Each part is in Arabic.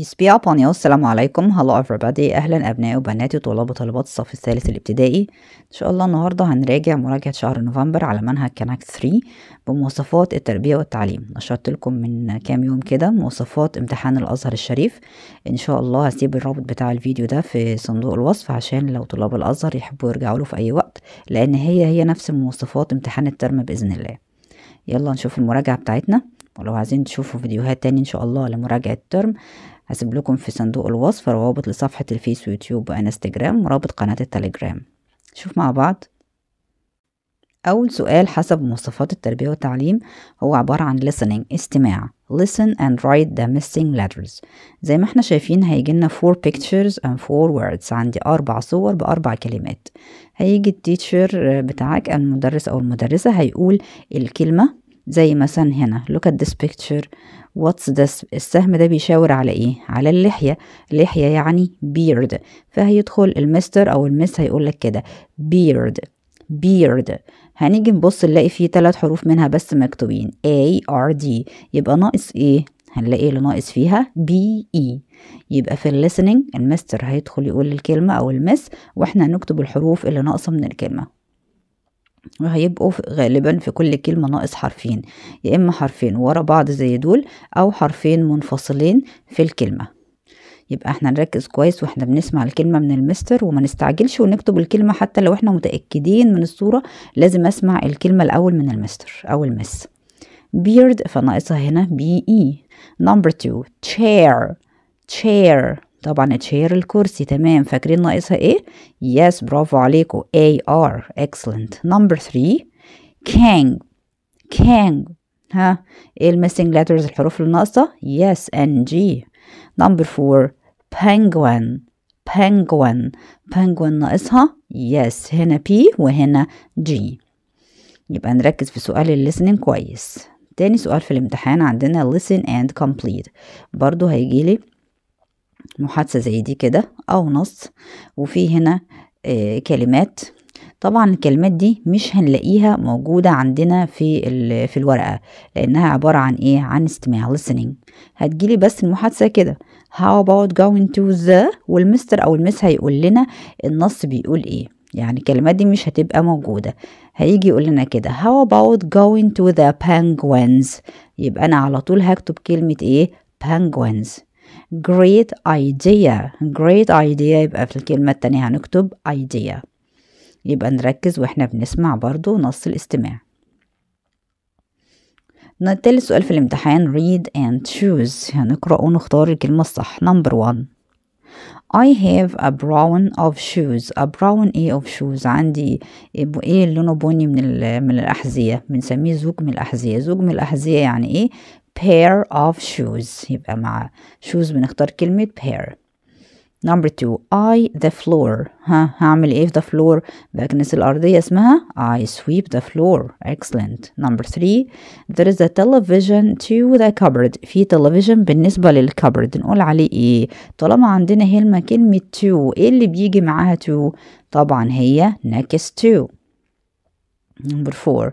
Peace be upon you السلام عليكم هلا everybody أهلا أبنائي وبناتي وطلاب وطالبات الصف الثالث الابتدائي إن شاء الله النهاردة هنراجع مراجعة شهر نوفمبر على منهج كنك 3 بمواصفات التربية والتعليم نشرت لكم من كام يوم كده مواصفات امتحان الأزهر الشريف إن شاء الله هسيب الرابط بتاع الفيديو ده في صندوق الوصف عشان لو طلاب الأزهر يحبوا يرجعوا له في أي وقت لأن هي هي نفس مواصفات امتحان الترم بإذن الله يلا نشوف المراجعة بتاعتنا ولو عايزين تشوفوا فيديوهات تاني إن شاء الله لمراجعة الترم هسيب لكم في صندوق الوصف روابط لصفحة الفيس ويوتيوب وانستجرام ورابط قناة التليجرام شوف مع بعض أول سؤال حسب مواصفات التربية والتعليم هو عبارة عن listening استماع listen and write the missing letters زي ما احنا شايفين هيجيلنا four pictures and four words عندي أربع صور بأربع كلمات هيجي التيتشر بتاعك المدرس أو المدرسة هيقول الكلمة زي مثلا هنا look at this picture what's this السهم ده بيشاور على ايه على اللحية لحية يعني beard فهيدخل المستر او المس هيقولك كده beard beard هنيجي نبص نلاقي فيه ثلاث حروف منها بس مكتوبين A R D يبقى ناقص ايه هنلاقي اللي ناقص فيها B E يبقى في الليسننج المستر هيدخل يقول الكلمة او المس واحنا هنكتب الحروف اللي ناقصة من الكلمة وهيبقوا غالبا في كل كلمة ناقص حرفين يا إما حرفين ورا بعض زي دول أو حرفين منفصلين في الكلمة يبقى احنا نركز كويس واحنا بنسمع الكلمة من المستر وما نستعجلش ونكتب الكلمة حتى لو احنا متأكدين من الصورة لازم اسمع الكلمة الأول من المستر أو المس beard فناقصها هنا بي اي نمبر تو chair chair طبعا اتشير الكرسي تمام فاكرين ناقصها ايه يس yes, برافو عليكم اي ار اكسلنت نمبر 3 كان كان ها ايه الميسنج ليترز الحروف اللي ناقصه يس ان جي نمبر 4 penguin penguin penguin ناقصها يس yes. هنا بي وهنا جي يبقى نركز في سؤال الليسننج كويس تاني سؤال في الامتحان عندنا listen and complete برضو هيجيلي محادثة زي دي كده أو نص وفي هنا آه، كلمات طبعا الكلمات دي مش هنلاقيها موجودة عندنا في في الورقة لأنها عبارة عن إيه عن استماع listening هتجيلي بس المحادثة كده how about going to the والمستر أو المس هيقول لنا النص بيقول إيه يعني الكلمات دي مش هتبقى موجودة هيجي يقول لنا كده how about going to the penguins يبقى أنا على طول هكتب كلمة إيه penguins great idea great idea يبقى في الكلمة التانية هنكتب idea يبقى نركز واحنا بنسمع برضو نص الاستماع تالت سؤال في الامتحان read and choose هنقرأ ونختار الكلمة الصح number one I have a brown of shoes a brown ايه of shoes عندي ايه لونه بني من, من الأحذية بنسميه زوج من الأحذية زوج من الأحذية يعني ايه pair of shoes يبقى مع shoes بنختار كلمة pair number two I the floor ها هعمل ايه في the floor بكنس الأرضية اسمها I sweep the floor excellent number three there is a television to the cupboard في television بالنسبة للكبرد نقول عليه ايه طالما عندنا هلمة كلمة to ايه اللي بيجي معاها to طبعا هي next to number four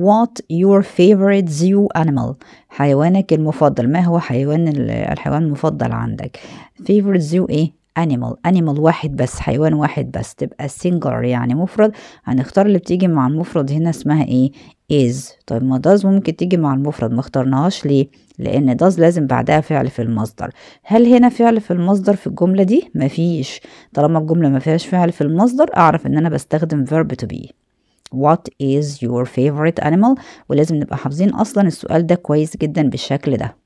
What your favorite zoo animal حيوانك المفضل ما هو حيوان الحيوان المفضل عندك favorite zoo ايه animal animal واحد بس حيوان واحد بس تبقى singular يعني مفرد هنختار اللي بتيجي مع المفرد هنا اسمها ايه is طيب ما does ممكن تيجي مع المفرد ما اخترناهاش ليه لان does لازم بعدها فعل في المصدر هل هنا فعل في المصدر في الجملة دي مفيش طالما الجملة ما فيهاش فعل في المصدر اعرف ان انا بستخدم verb to be what is your favorite animal ولازم نبقى حافظين أصلا السؤال ده كويس جدا بالشكل ده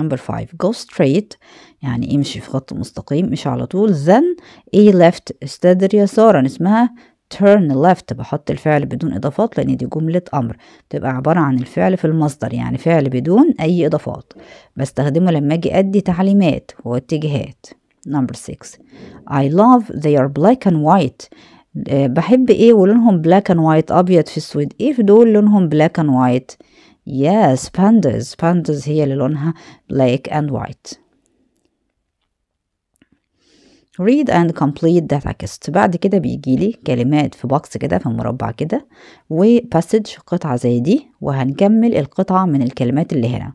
number 5 go straight يعني امشي في خط مستقيم مش على طول then a left استدر يسارا اسمها turn left بحط الفعل بدون إضافات لأن دي جملة أمر تبقى عبارة عن الفعل في المصدر يعني فعل بدون أي إضافات بستخدمه لما أجي أدي تعليمات واتجاهات number 6 I love they are black and white آه، بحب ايه ولونهم بلاك اند وايت ابيض في السويد ايه في دول لونهم بلاك اند وايت يس باندز باندز هي اللي لونها بلاك اند وايت read and complete the text بعد كده بيجي لي كلمات في بوكس كده في مربع كده وباسج قطعة زي دي وهنكمل القطعة من الكلمات اللي هنا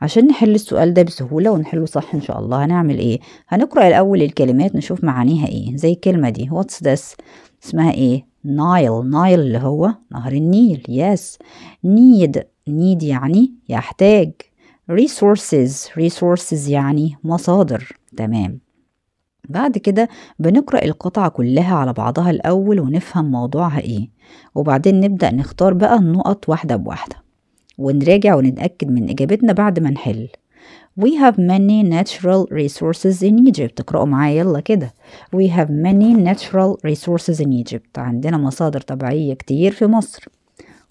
عشان نحل السؤال ده بسهولة ونحله صح إن شاء الله هنعمل إيه هنقرأ الأول الكلمات نشوف معانيها إيه زي الكلمة دي what's this اسمها ايه نايل نايل اللي هو نهر النيل يس نيد نيد يعني يحتاج resources resources يعني مصادر تمام بعد كده بنقرأ القطعة كلها على بعضها الأول ونفهم موضوعها إيه وبعدين نبدأ نختار بقى النقط واحدة بواحدة ونراجع ونتأكد من إجابتنا بعد ما نحل We have many natural resources in Egypt اقرأوا معايا يلا كده We have many natural resources in Egypt عندنا مصادر طبيعية كتير في مصر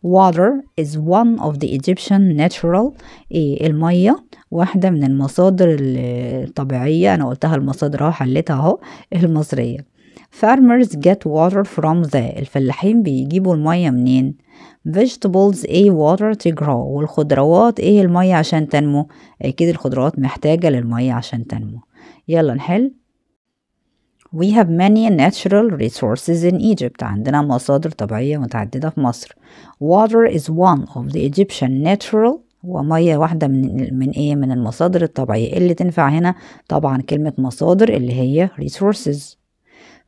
Water is one of the Egyptian natural إيه المية واحدة من المصادر الطبيعية أنا قلتها المصادر أهو حلتها أهو المصرية Farmers get water from the الفلاحين بيجيبوا المية منين؟ vegetables ايه water to grow والخضروات ايه المية عشان تنمو اكيد الخضروات محتاجة للمية عشان تنمو يلا نحل We have many natural resources in Egypt. عندنا مصادر طبيعية متعددة في مصر. Water is one of the Egyptian natural ومية واحدة من من ايه من المصادر الطبيعية اللي تنفع هنا طبعا كلمة مصادر اللي هي resources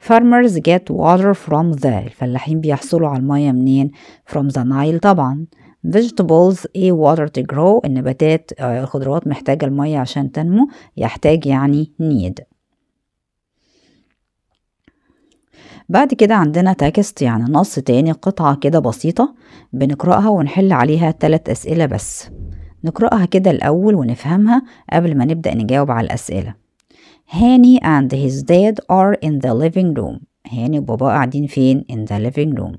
farmers get water from the الفلاحين بيحصلوا على المية منين from the Nile طبعا vegetables a إيه water to grow النباتات آه، الخضروات محتاجة المية عشان تنمو يحتاج يعني need بعد كده عندنا تكست يعني نص تاني قطعة كده بسيطة بنقرأها ونحل عليها تلات أسئلة بس نقرأها كده الأول ونفهمها قبل ما نبدأ نجاوب على الأسئلة هاني and his dad are in the living room هاني وبابا قاعدين فين in the living room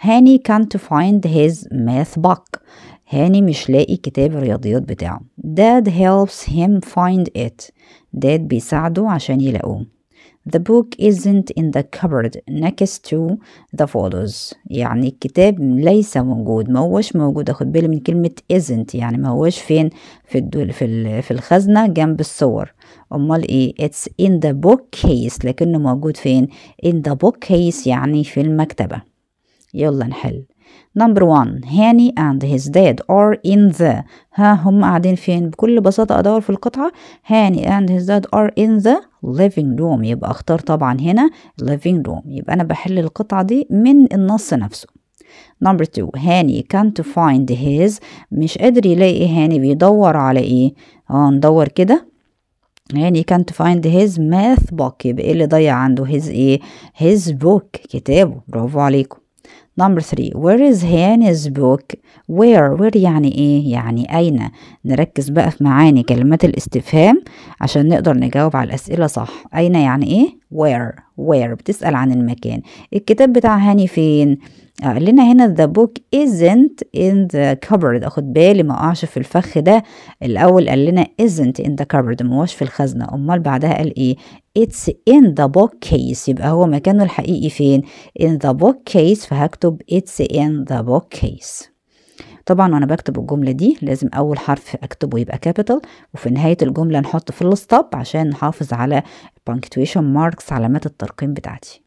هاني can't find his math book هاني مش لاقي كتاب الرياضيات بتاعه dad helps him find it dad بيساعده عشان يلاقوه The book isn't in the cupboard next to the photos يعني الكتاب ليس موجود ما هوش موجود اخد بالي من كلمة isn't يعني ما هوش فين في الدول في, في الخزنة جنب الصور امال ايه it's in the bookcase لكنه موجود فين in the bookcase يعني في المكتبة يلا نحل Number one, هاني and his dad are in the. ها هم قاعدين فين بكل بساطة ادور في القطعة هاني and his dad are in the living room يبقى اختار طبعا هنا living room يبقى انا بحل القطعة دي من النص نفسه نمبر two هاني can't find his مش قادر يلاقي إيه هاني بيدور على ايه اه ندور كده هاني can't find his math book يبقى ايه اللي ضيع عنده his ايه his book كتابه برافو عليكم Number three where is Hannah's book where where يعني ايه يعني اين نركز بقى في معاني كلمات الاستفهام عشان نقدر نجاوب على الاسئلة صح اين يعني ايه where where بتسأل عن المكان الكتاب بتاع هاني فين قال آه، لنا هنا the book isn't in the cupboard اخد بالي ما اقعش في الفخ ده الاول قال لنا isn't in the cupboard ما هوش في الخزنه امال بعدها قال ايه it's in the bookcase يبقى هو مكانه الحقيقي فين in the bookcase فهكتب it's in the bookcase طبعا وانا بكتب الجمله دي لازم اول حرف اكتبه يبقى كابيتال وفي نهايه الجمله نحط في الستوب عشان نحافظ على punctuation marks علامات الترقيم بتاعتي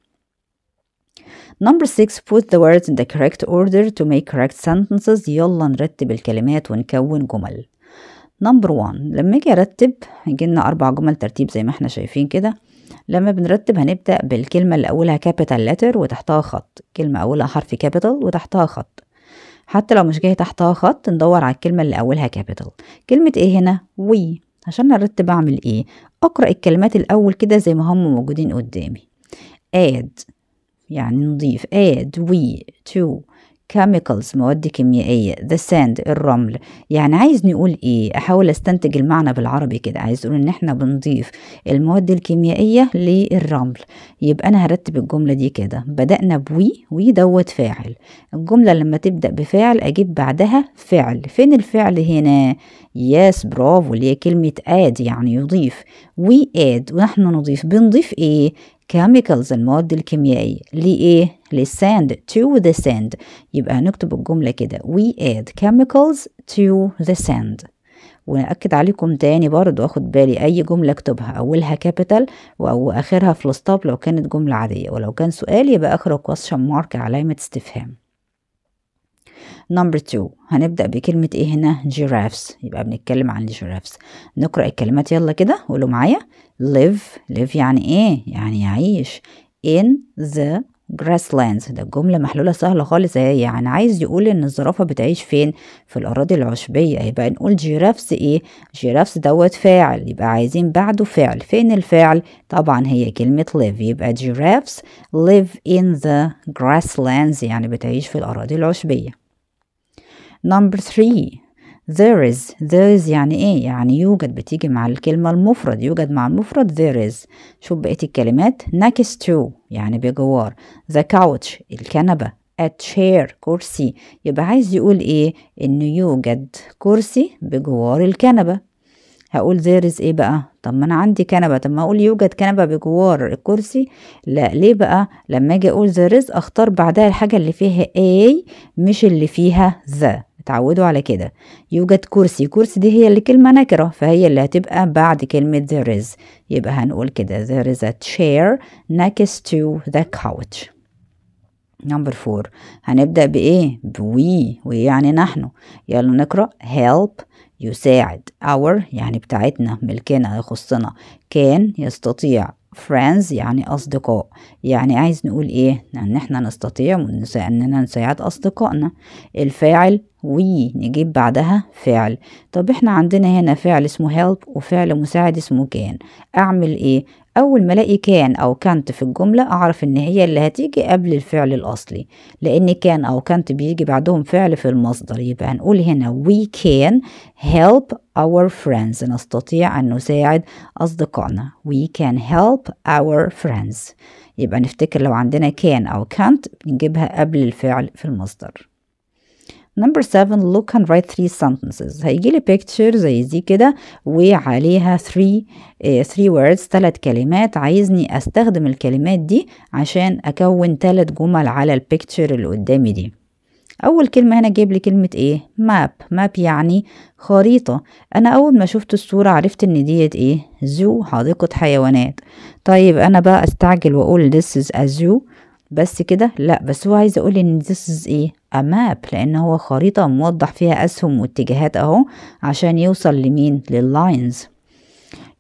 Number 6 put the words in the correct order to make correct sentences يلا نرتب الكلمات ونكون جمل نمبر 1 لما اجي ارتب هيجي لنا اربع جمل ترتيب زي ما احنا شايفين كده لما بنرتب هنبدا بالكلمه اللي اولها كابيتال لتر وتحتها خط كلمه اولها حرف كابيتال وتحتها خط حتى لو مش جاي تحتها خط ندور على الكلمه اللي اولها كابيتال كلمه ايه هنا وي عشان ارتب اعمل ايه اقرا الكلمات الاول كده زي ما هم موجودين قدامي add يعني نضيف add we to chemicals مواد كيميائية the sand الرمل يعني عايز نقول ايه احاول استنتج المعنى بالعربي كده عايز اقول ان احنا بنضيف المواد الكيميائية للرمل يبقى انا هرتب الجملة دي كده بدأنا بوي وي دوت فاعل الجملة لما تبدأ بفاعل اجيب بعدها فعل فين الفعل هنا يس برافو اللي هي كلمة اد يعني يضيف وي اد ونحن نضيف بنضيف ايه chemicals المواد الكيميائية لإيه؟ للساند to the sand يبقى هنكتب الجملة كده we add chemicals to the sand ونأكد عليكم تاني برضو أخد بالي أي جملة أكتبها أولها كابيتال وآخرها فلوستاب لو كانت جملة عادية ولو كان سؤال يبقى آخره question mark علامة استفهام نمبر تو هنبدأ بكلمة ايه هنا جيرافس يبقى بنتكلم عن الجيرافس نقرأ الكلمات يلا كده قولوا معايا live live يعني ايه يعني يعيش in the grasslands ده الجملة محلولة سهلة خالص اهي يعني عايز يقول ان الزرافة بتعيش فين في الأراضي العشبية يبقى نقول جيرافس ايه جيرافس دوت فاعل يبقى عايزين بعده فعل فين الفعل طبعا هي كلمة live يبقى جيرافس live in the grasslands يعني بتعيش في الأراضي العشبية Number three there is there is يعني ايه يعني يوجد بتيجي مع الكلمة المفرد يوجد مع المفرد there is شوف بقية الكلمات next to يعني بجوار the couch الكنبة a chair كرسي يبقى عايز يقول ايه انه يوجد كرسي بجوار الكنبة هقول there is ايه بقى طب ما انا عندي كنبة طب ما اقول يوجد كنبة بجوار الكرسي لا ليه بقى لما اجي اقول there is اختار بعدها الحاجة اللي فيها a مش اللي فيها the اتعودوا على كده يوجد كرسي كرسي دي هي اللي كلمة نكرة فهي اللي هتبقى بعد كلمة there is يبقى هنقول كده there is a chair next to the couch نمبر فور هنبدأ بإيه؟ بوي وي يعني نحن يلا نقرأ help يساعد our يعني بتاعتنا ملكنا يخصنا كان يستطيع friends يعني أصدقاء يعني عايز نقول إيه إن إحنا نستطيع إننا نساعد أصدقائنا الفاعل وي نجيب بعدها فعل طب إحنا عندنا هنا فعل اسمه help وفعل مساعد اسمه كان أعمل إيه أول ما ألاقي كان أو كانت في الجملة أعرف إن هي اللي هتيجي قبل الفعل الأصلي لأن كان أو كانت بيجي بعدهم فعل في المصدر يبقى هنقول هنا we can help our friends نستطيع أن نساعد أصدقائنا we can help our friends يبقى نفتكر لو عندنا كان أو كانت بنجيبها قبل الفعل في المصدر نمبر 7 look and write three sentences هيجي لي picture زي دي كده وعليها 3 3 آه، words ثلاث كلمات عايزني استخدم الكلمات دي عشان اكون ثلاث جمل على البيكتشر اللي قدامي دي اول كلمه هنا جايب لي كلمه ايه ماب ماب يعني خريطه انا اول ما شفت الصوره عرفت ان ديت ايه زو حديقه حيوانات طيب انا بقى استعجل واقول this is a zoo بس كده لا بس هو عايز اقول ان this is ايه أماب لان هو خريطة موضح فيها اسهم واتجاهات اهو عشان يوصل لمين لللاينز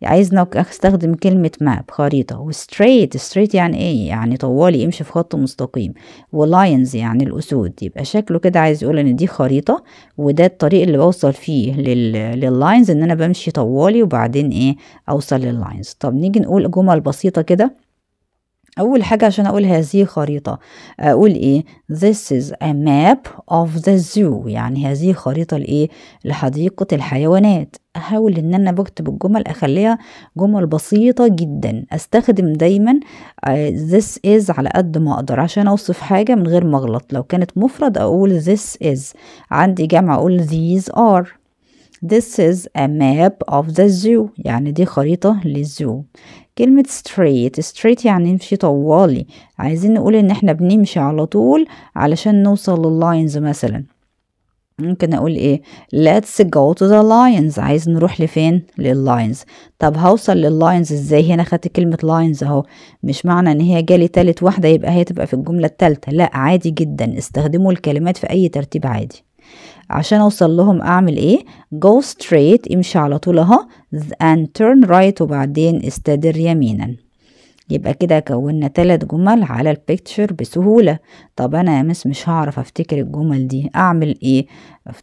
عايزنا استخدم كلمة ماب خريطة وستريت ستريت يعني ايه يعني طوالي يمشي في خط مستقيم ولاينز يعني الاسود يبقى شكله كده عايز يقول ان دي خريطة وده الطريق اللي بوصل فيه لل... لللاينز ان انا بمشي طوالي وبعدين ايه اوصل لللاينز طب نيجي نقول جمل بسيطة كده أول حاجة عشان أقول هذه خريطة أقول إيه This is a map of the zoo يعني هذه خريطة لإيه لحديقة الحيوانات أحاول إن أنا بكتب الجمل أخليها جمل بسيطة جدا أستخدم دايما آه، this is على قد ما أقدر عشان أوصف حاجة من غير ما أغلط لو كانت مفرد أقول this is عندي جمع أقول these are This is a map of the zoo يعني دي خريطة للزو كلمة straight straight يعني نمشي طوالي عايزين نقول ان احنا بنمشي على طول علشان نوصل لللاينز مثلا ممكن اقول ايه let's go to the lions عايز نروح لفين لللاينز طب هوصل لللاينز ازاي هنا خدت كلمة lines اهو مش معنى ان هي جالي تالت واحدة يبقى هي تبقى في الجملة التالتة لا عادي جدا استخدموا الكلمات في اي ترتيب عادي عشان اوصل لهم اعمل ايه go straight امشي على طول اهو and turn right وبعدين استدر يمينا يبقى كده كونا ثلاث جمل على البيكتشر بسهولة طب انا يا مس مش هعرف افتكر الجمل دي اعمل ايه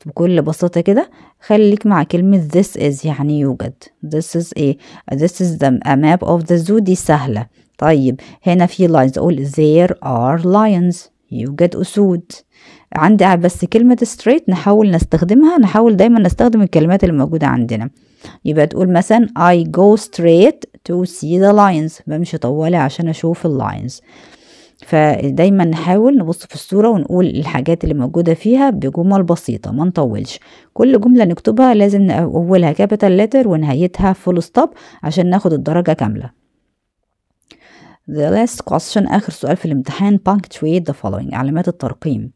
بكل بساطة كده خليك مع كلمة this is يعني يوجد this is ايه this is the map of the zoo دي سهلة طيب هنا في lines اقول there are lions يوجد اسود عندي بس كلمة straight نحاول نستخدمها نحاول دايما نستخدم الكلمات اللي موجودة عندنا يبقى تقول مثلا I go straight to see the lines بمشي طوالي عشان أشوف اللاينز فدايما نحاول نبص في الصورة ونقول الحاجات اللي موجودة فيها بجمل بسيطة ما نطولش كل جملة نكتبها لازم أولها كابيتال لتر ونهايتها فول ستوب عشان ناخد الدرجة كاملة The last question آخر سؤال في الامتحان punctuate the following علامات الترقيم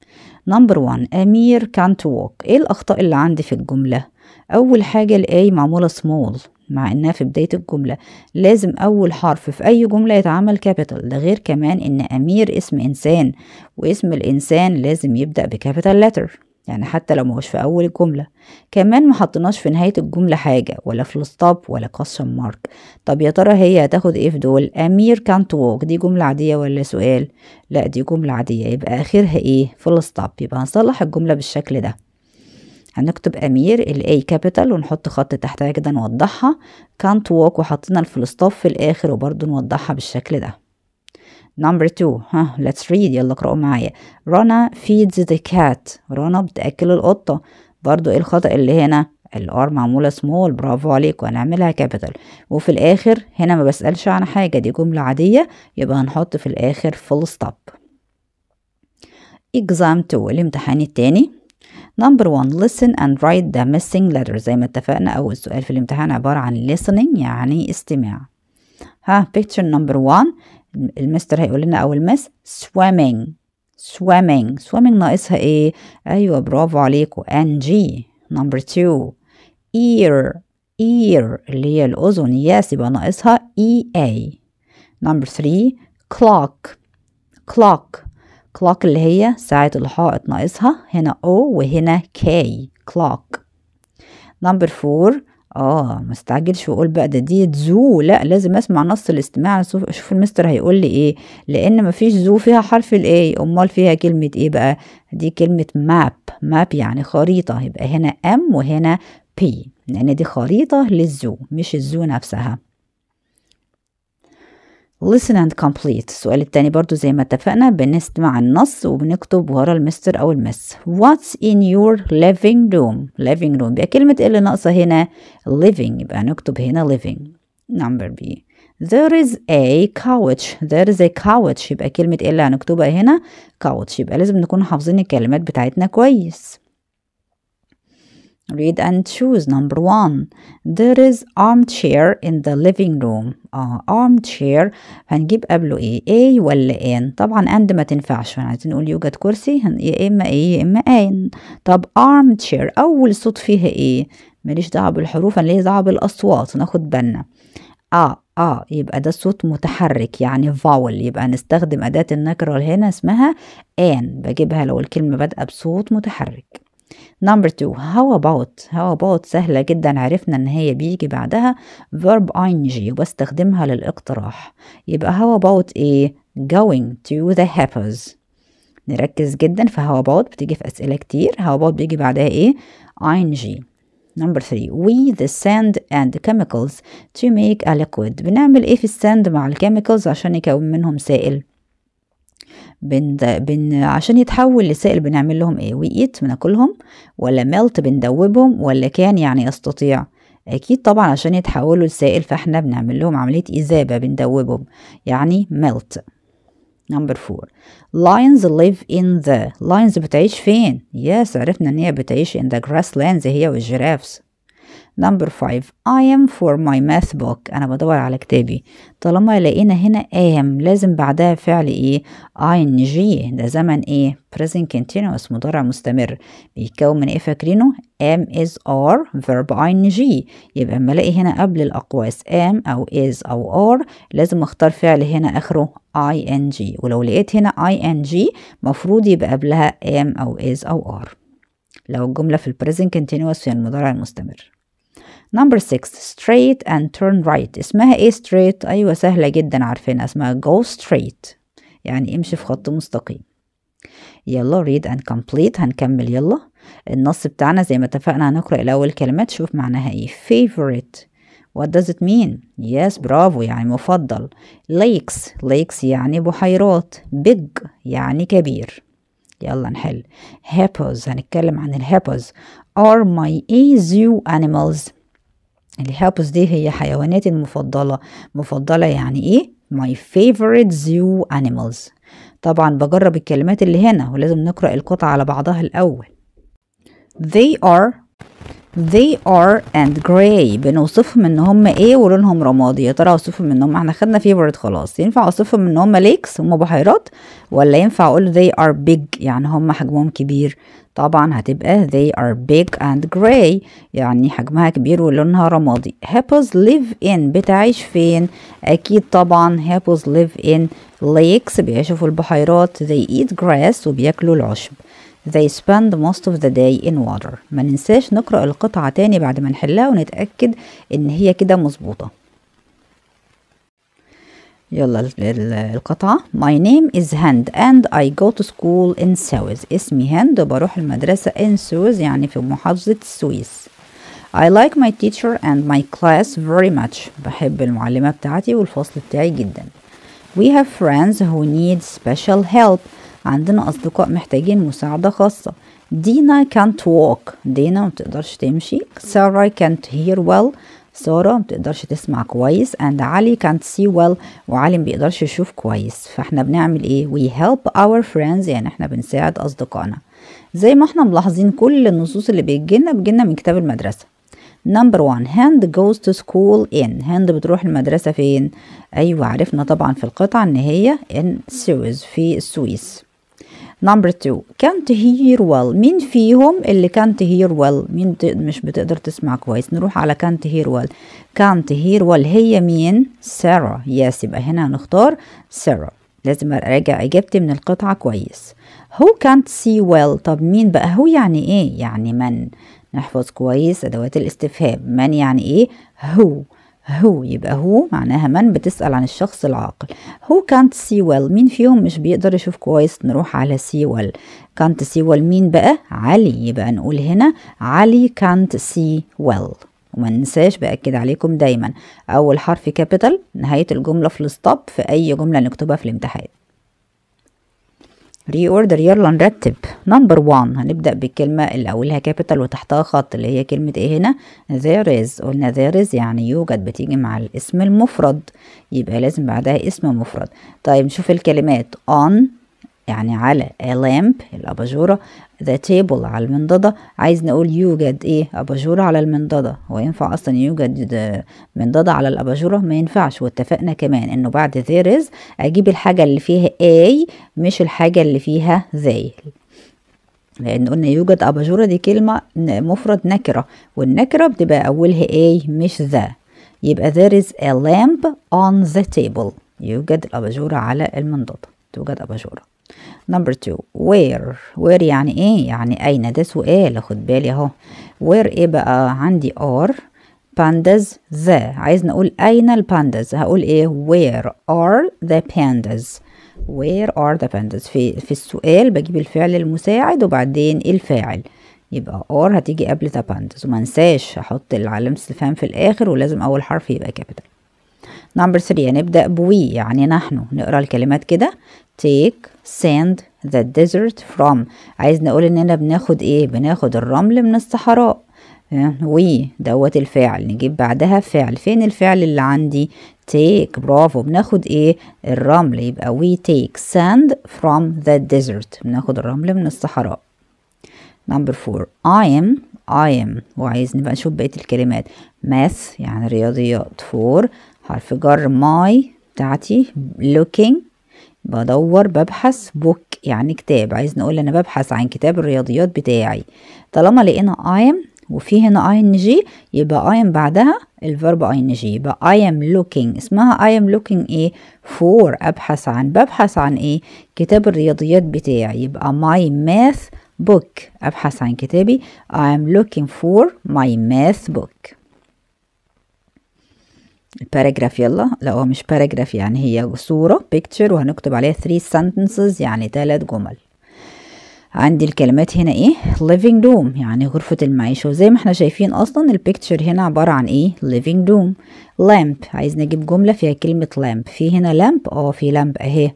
نمبر 1 أمير كانت ووك إيه الأخطاء اللي عندي في الجملة؟ أول حاجة الأي معمولة سمول مع إنها في بداية الجملة لازم أول حرف في أي جملة يتعمل كابيتال ده غير كمان إن أمير اسم إنسان واسم الإنسان لازم يبدأ بكابيتال لتر يعني حتى لو مهوش في أول الجملة كمان محطناش في نهاية الجملة حاجة ولا فل ستوب ولا كوستشن مارك طب يا ترى هي هتاخد ايه في دول أمير كانت ووك دي جملة عادية ولا سؤال لا دي جملة عادية يبقى آخرها ايه فل ستوب يبقى هنصلح الجملة بالشكل ده هنكتب أمير ال A كابيتال ونحط خط تحتها كده نوضحها كانت ووك وحطينا الفل ستوب في الآخر وبرضه نوضحها بالشكل ده Number two ها huh, let's read يلا اقرأوا معايا رنا feeds the cat رنا بتأكل القطة برضو ايه الخطأ اللي هنا الار معمولة سمول برافو عليك. وهنعملها كابيتال وفي الآخر هنا ما بسألش عن حاجة دي جملة عادية يبقى هنحط في الآخر full stop exam 2 الامتحان التاني number 1 listen and write the missing letter زي ما اتفقنا أول سؤال في الامتحان عبارة عن listening يعني استماع ها picture number 1 المستر هيقول لنا او المس swimming swimming swimming ناقصها ايه ايوه برافو عليكم ان جي نمبر 2 ear ear اللي هي الاذن يس يبقى ناقصها اي اي نمبر 3 clock clock clock اللي هي ساعة الحائط ناقصها هنا او وهنا كي clock نمبر 4 اه ما استعجلش واقول بقى ده دي زو لا لازم اسمع نص الاستماع اشوف المستر هيقول لي ايه لان مفيش زو فيها حرف الاي امال فيها كلمه ايه بقى دي كلمه ماب ماب يعني خريطه يبقى هنا ام وهنا بي يعني لان دي خريطه للزو مش الزو نفسها listen and complete السؤال التاني برضو زي ما اتفقنا بنسمع النص وبنكتب ورا المستر أو المس what's in your living room living room يبقى كلمة اللي ناقصة هنا living يبقى نكتب هنا living number B there is a couch there is a couch يبقى كلمة إيه اللي هنكتبها هنا couch يبقى لازم نكون حافظين الكلمات بتاعتنا كويس read and choose number one there is armchair in the living room اه armchair هنجيب قبله ايه a ولا ان طبعا and ما تنفعش عايزين نقول يوجد كرسي يا اما ايه يا اما ان طب armchair اول صوت فيها ايه ماليش دعوه بالحروف انا ليه دعوه بالاصوات ناخد بالنا اه اه يبقى ده صوت متحرك يعني فاول يبقى نستخدم اداه النكره هنا اسمها ان بجيبها لو الكلمه بادئه بصوت متحرك Number two how about how about سهلة جدا عرفنا ان هي بيجي بعدها verb ing وبستخدمها للاقتراح يبقى how about ايه going to the happers نركز جدا في how about بتيجي في اسئلة كتير how about بيجي بعدها ايه ing Number three we the sand and chemicals to make a liquid بنعمل ايه في الساند مع الكيميكالز عشان يكون منهم سائل بن بن عشان يتحول لسائل بنعمل لهم ايه وي ايت بناكلهم ولا ميلت بندوبهم ولا كان يعني يستطيع اكيد طبعا عشان يتحولوا لسائل فاحنا بنعمل لهم عمليه اذابه بندوبهم يعني ميلت نمبر فور lions live in the lions بتعيش فين yes عرفنا ان هي بتعيش in the grasslands هي والجيرافز number 5 I am for my math book أنا بدور على كتابي طالما لقينا هنا am لازم بعدها فعل إيه ing ده زمن إيه present continuous مضارع مستمر بيتكون من إيه فاكرينه am is are verb ing يبقى اما الاقي هنا قبل الاقواس am او is او are لازم اختار فعل هنا اخره ing ولو لقيت هنا ing مفروض يبقى قبلها am او is او are لو الجمله في البريزنت كونتينوس في المضارع المستمر نمبر 6 straight and turn right اسمها ايه straight ايوه سهله جدا عارفينها اسمها go straight يعني امشي في خط مستقيم يلا read and complete هنكمل يلا النص بتاعنا زي ما اتفقنا هنقرا الاول كلمات شوف معناها ايه favorite what does it mean yes برافو يعني مفضل lakes lakes يعني بحيرات big يعني كبير يلا نحل hippos هنتكلم عن الهيبوز are my easy animals الهابوس دي هي حيواناتي المفضلة مفضلة يعني ايه my favorite zoo animals طبعا بجرب الكلمات اللي هنا ولازم نقرأ القطعة على بعضها الأول they are they are and gray بنوصفهم ان هم ايه ولونهم رمادي يا ترى اوصفهم ان هم احنا خدنا favorite خلاص ينفع اوصفهم ان هم ليكس هم بحيرات ولا ينفع اقول they are big يعني هم حجمهم كبير طبعا هتبقى they are big and gray يعني حجمها كبير ولونها رمادي hippos live in بتعيش فين اكيد طبعا hippos live in lakes بيعيشوا في البحيرات they eat grass وبياكلوا العشب They spend most of the day in water ما ننساش نقرأ القطعة تاني بعد ما نحلها ونتأكد ان هي كده مظبوطة يلا القطعة My name is hand and I go to school in Suez اسمي هند وبروح المدرسة in Suez يعني في محافظة السويس I like my teacher and my class very much بحب المعلمة بتاعتي والفصل بتاعي جدا We have friends who need special help عندنا أصدقاء محتاجين مساعدة خاصة دينا can't walk دينا متقدرش تمشي سارة can't hear well سارة متقدرش تسمع كويس and علي can't see well وعلي مبيقدرش يشوف كويس فاحنا بنعمل ايه we help our friends يعني احنا بنساعد أصدقائنا زي ما احنا ملاحظين كل النصوص اللي بتجيلنا بتجيلنا من كتاب المدرسة نمبر وان هاند جوز تو سكول ان هاند بتروح المدرسة فين أيوة عرفنا طبعا في القطعة إن هي in سويس في السويس نمبر 2 كانت هير ويل مين فيهم اللي كانت هير ويل مين مش بتقدر تسمع كويس نروح على كانت هير ويل كانت هير ويل هي مين ساره يس يبقى هنا هنختار ساره لازم اراجع اجابتي من القطعه كويس هو كانت سي ويل طب مين بقى هو يعني ايه يعني من نحفظ كويس ادوات الاستفهام من يعني ايه هو هو يبقى هو معناها من بتسأل عن الشخص العاقل هو كانت سي ويل مين فيهم مش بيقدر يشوف كويس نروح على سي ويل كانت سي ويل مين بقى علي يبقى نقول هنا علي كانت سي ويل وما ننساش بأكد عليكم دايما أول حرف كابيتال نهاية الجملة في الستوب في أي جملة نكتبها في الامتحان ري اوردر يلا نرتب نمبر 1 هنبدا بالكلمه اللي اولها كابيتال وتحتها خط اللي هي كلمه ايه هنا there is قلنا there is يعني يوجد بتيجي مع الاسم المفرد يبقى لازم بعدها اسم مفرد طيب نشوف الكلمات on يعني على a lamp الاباجوره the table على المنضدة عايز نقول يوجد ايه أباجورة على المنضدة هو ينفع أصلا يوجد منضدة على الأباجورة ما ينفعش واتفقنا كمان إنه بعد there is أجيب الحاجة اللي فيها a مش الحاجة اللي فيها they لان قلنا يوجد اباجوره دي كلمه مفرد نكره والنكره بتبقى اولها اي مش ذا يبقى there is a lamp on the table يوجد الاباجوره على المنضده توجد اباجوره number two where where يعني ايه يعني اين ده سؤال خد بالي اهو where ايه بقى عندي are pandas ذا عايز نقول اين البانداز هقول ايه where are the pandas where are the pandas في في السؤال بجيب الفعل المساعد وبعدين الفاعل يبقى ار هتيجي قبل the pandas وما انساش احط العلامة الاستفهام في الاخر ولازم اول حرف يبقى capital نمبر 3 هنبدأ بوي يعني نحن نقرا الكلمات كده take sand the desert from عايز نقول اننا بناخد ايه بناخد الرمل من الصحراء إيه؟ وي دوت الفعل نجيب بعدها فعل فين الفعل اللي عندي تيك برافو بناخد ايه الرمل يبقى وي تيك sand from the desert بناخد الرمل من الصحراء نمبر 4 I am I am وعايز نبقى نشوف بقية الكلمات math يعني رياضيات four حرف جر my بتاعتي looking بدور ببحث بوك يعني كتاب عايز نقول انا ببحث عن كتاب الرياضيات بتاعي طالما لقينا ام وفي هنا اي ان جي يبقى اي ام بعدها الفيرب اي ان جي يبقى اي ام لوكينج اسمها اي ام لوكينج ايه فور ابحث عن ببحث عن ايه كتاب الرياضيات بتاعي يبقى ماي ماث بوك ابحث عن كتابي I am looking for my math book الباراجراف يلا لا هو مش باراجراف يعني هي صورة picture وهنكتب عليها 3 sentences يعني ثلاث جمل عندي الكلمات هنا ايه living room يعني غرفة المعيشة وزي ما احنا شايفين اصلا البيكتشر هنا عبارة عن ايه living room lamp عايز نجيب جملة فيها كلمة lamp في هنا lamp اه في lamp اهي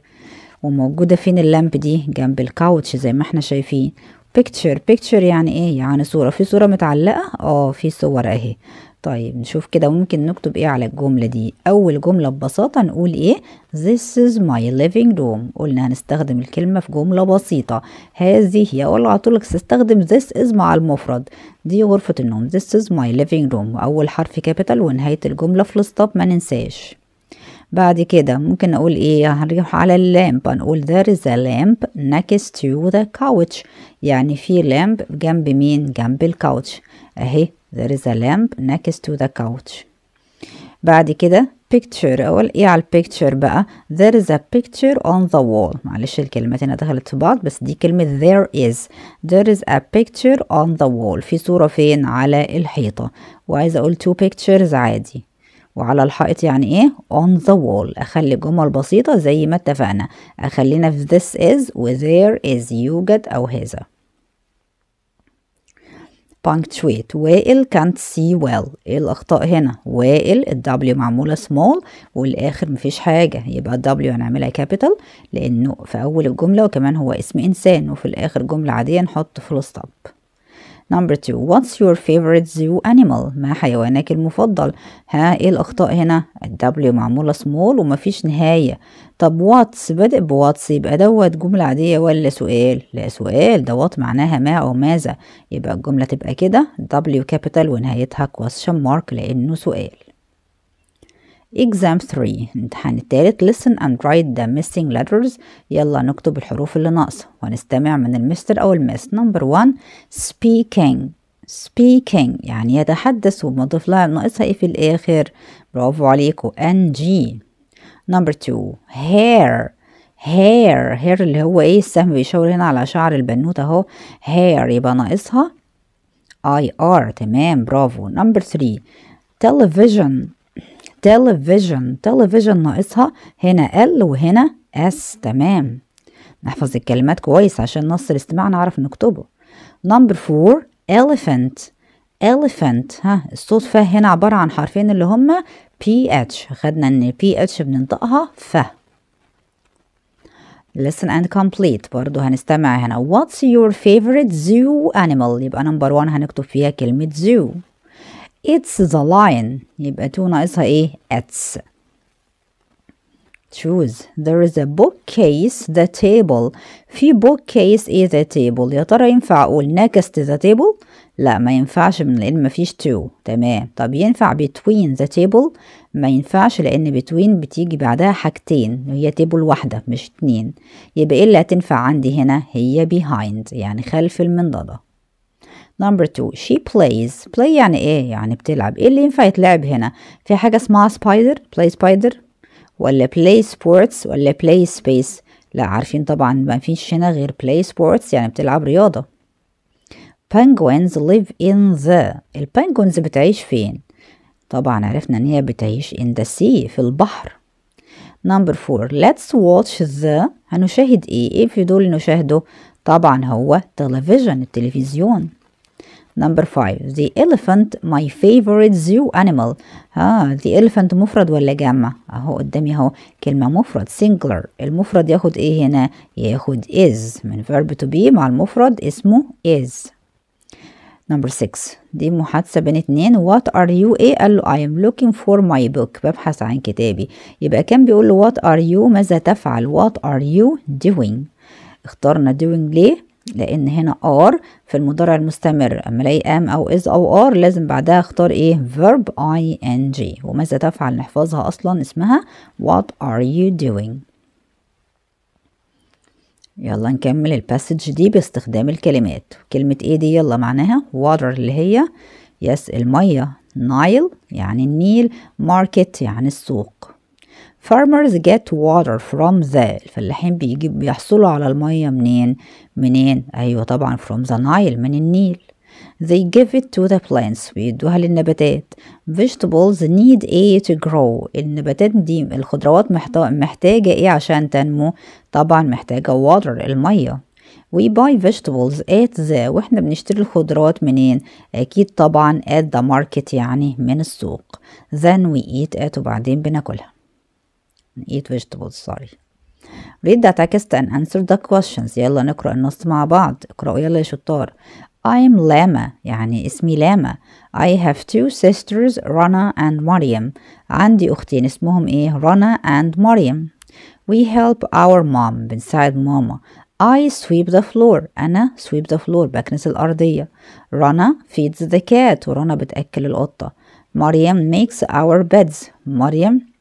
وموجودة فين اللامب دي جنب الكاوتش زي ما احنا شايفين picture picture يعني ايه يعني صورة في صورة متعلقة اه في صور اهي طيب نشوف كده ممكن نكتب ايه على الجملة دي اول جملة ببساطة نقول ايه This is my living room قلنا هنستخدم الكلمة في جملة بسيطة هذه هي ولا على استخدم تستخدم this is مع المفرد دي غرفة النوم This is my living room اول حرف كابيتال ونهاية الجملة في الستوب ما ننساش بعد كده ممكن اقول ايه هنروح على اللامب هنقول there is a lamp next to the couch يعني في لامب جنب مين جنب الكاوتش اهي there is a lamp next to the couch بعد كده picture أول إيه على picture بقى there is a picture on the wall معلش الكلمات هنا دخلت في بعض بس دي كلمة there is there is a picture on the wall في صورة فين على الحيطة وعايزة أقول two pictures عادي وعلى الحائط يعني ايه on the wall اخلي جمل بسيطة زي ما اتفقنا اخلينا في this is و there is يوجد او هذا punctuate وائل can't see well ايه الاخطاء هنا وائل الدبليو معموله small والاخر مفيش حاجه يبقى الدبليو هنعملها كابيتال لانه في اول الجمله وكمان هو اسم انسان وفي الاخر جمله عاديه نحط full stop نمبر تو واتس يور favorite زو انيمال ما حيوانك المفضل ها ايه الاخطاء هنا الدبليو معموله سمول ومفيش نهايه طب واتس بادئ بواتس يبقى دوت جمله عاديه ولا سؤال لا سؤال دوت معناها ما او ماذا يبقى الجمله تبقى كده دبليو كابيتال ونهايتها question mark لانه سؤال exam 3 الامتحان التالت listen and write the missing letters يلا نكتب الحروف اللي ناقصة ونستمع من المستر أو المس number 1 speaking speaking يعني يتحدث ومضيف لها ناقصها ايه في الآخر برافو عليكم ng number 2 hair hair hair اللي هو ايه السهم بيشاور هنا على شعر البنوتة اهو hair يبقى ناقصها IR تمام برافو نمبر 3 television television television ناقصها هنا L وهنا S تمام نحفظ الكلمات كويس عشان نص الاستماع نعرف نكتبه number four elephant elephant ها الصوت ف هنا عبارة عن حرفين اللي هما PH خدنا ان PH بننطقها ف listen and complete برضو هنستمع هنا what's your favorite zoo animal يبقى number one هنكتب فيها كلمة zoo It's the lion يبقى تو ناقصها ايه اتس choose there is a bookcase the table في bookcase ايه the table يا ترى ينفع اقول next the table لا ما ينفعش من لان مفيش to تمام طب ينفع between the table ما ينفعش لان between بتيجي بعدها حاجتين هي table واحدة مش اتنين يبقى ايه اللي هتنفع عندي هنا هي behind يعني خلف المنضدة نمبر 2 she plays play يعني ايه يعني بتلعب ايه اللي ينفع يتلعب هنا في حاجه اسمها spider play spider ولا play sports ولا play space لا عارفين طبعا ما فيش هنا غير play sports يعني بتلعب رياضه penguins live in the البنجوينز بتعيش فين طبعا عرفنا ان هي بتعيش in the sea في البحر نمبر 4 let's watch the هنشاهد ايه ايه في دول نشاهده طبعا هو تلفزيون التلفزيون Number five The elephant my favorite zoo animal اه the elephant مفرد ولا جمع اهو قدامي اهو كلمة مفرد singular المفرد ياخد ايه هنا ياخد is من verb to be مع المفرد اسمه is Number 6 دي محادثة بين اتنين What are you ايه قال له I am looking for my book ببحث عن كتابي يبقى كان بيقول له What are you ماذا تفعل What are you doing اخترنا doing ليه لان هنا ار في المضارع المستمر اما الاقي ام او از او ار لازم بعدها اختار ايه verb اي ان جي وماذا تفعل نحفظها اصلا اسمها what are you doing يلا نكمل الباسج دي باستخدام الكلمات كلمة ايه دي يلا معناها water اللي هي يس المية نايل يعني النيل ماركت يعني السوق farmers get water from the الفلاحين بيجي بيحصلوا على المية منين منين أيوة طبعا from the Nile من النيل They give it to the plants بيدوها للنباتات Vegetables need a to grow النباتات دي الخضروات محتاجة ايه عشان تنمو طبعا محتاجة water المية We buy vegetables at the واحنا بنشتري الخضروات منين اكيد طبعا at the market يعني من السوق Then we eat at وبعدين بناكلها eat vegetables sorry read the text and answer the questions يلا نقرأ النص مع بعض اقرأوا يلا يا شطار I'm Lama يعني اسمي لاما I have two sisters Rana and Mariam عندي أختين اسمهم إيه Rana and Mariam We help our mom بنساعد ماما I sweep the floor أنا sweep the floor بكنس الأرضية Rana feeds the cat ورانا بتأكل القطة مريم makes our beds مريم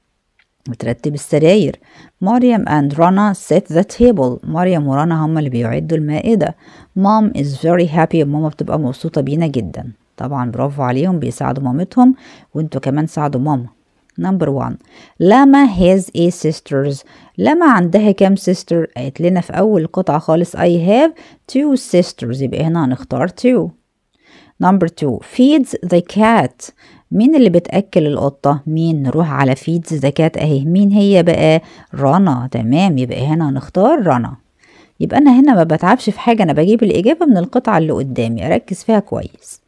بترتب السراير مريم and رنا set the table مريم ورنا هما اللي بيعدوا المائدة mom is very happy ماما بتبقى مبسوطة بينا جدا طبعا برافو عليهم بيساعدوا مامتهم وانتوا كمان ساعدوا ماما نمبر 1 لما has a sisters لما عندها كام sister قالت لنا في اول قطعة خالص I have two sisters يبقى هنا هنختار two نمبر 2 feeds the cat مين اللي بتأكل القطة مين نروح على فيدز زكات اهي مين هي بقى رنا تمام يبقى هنا هنختار رنا يبقى انا هنا ما بتعبش في حاجة انا بجيب الاجابة من القطعة اللي قدامي اركز فيها كويس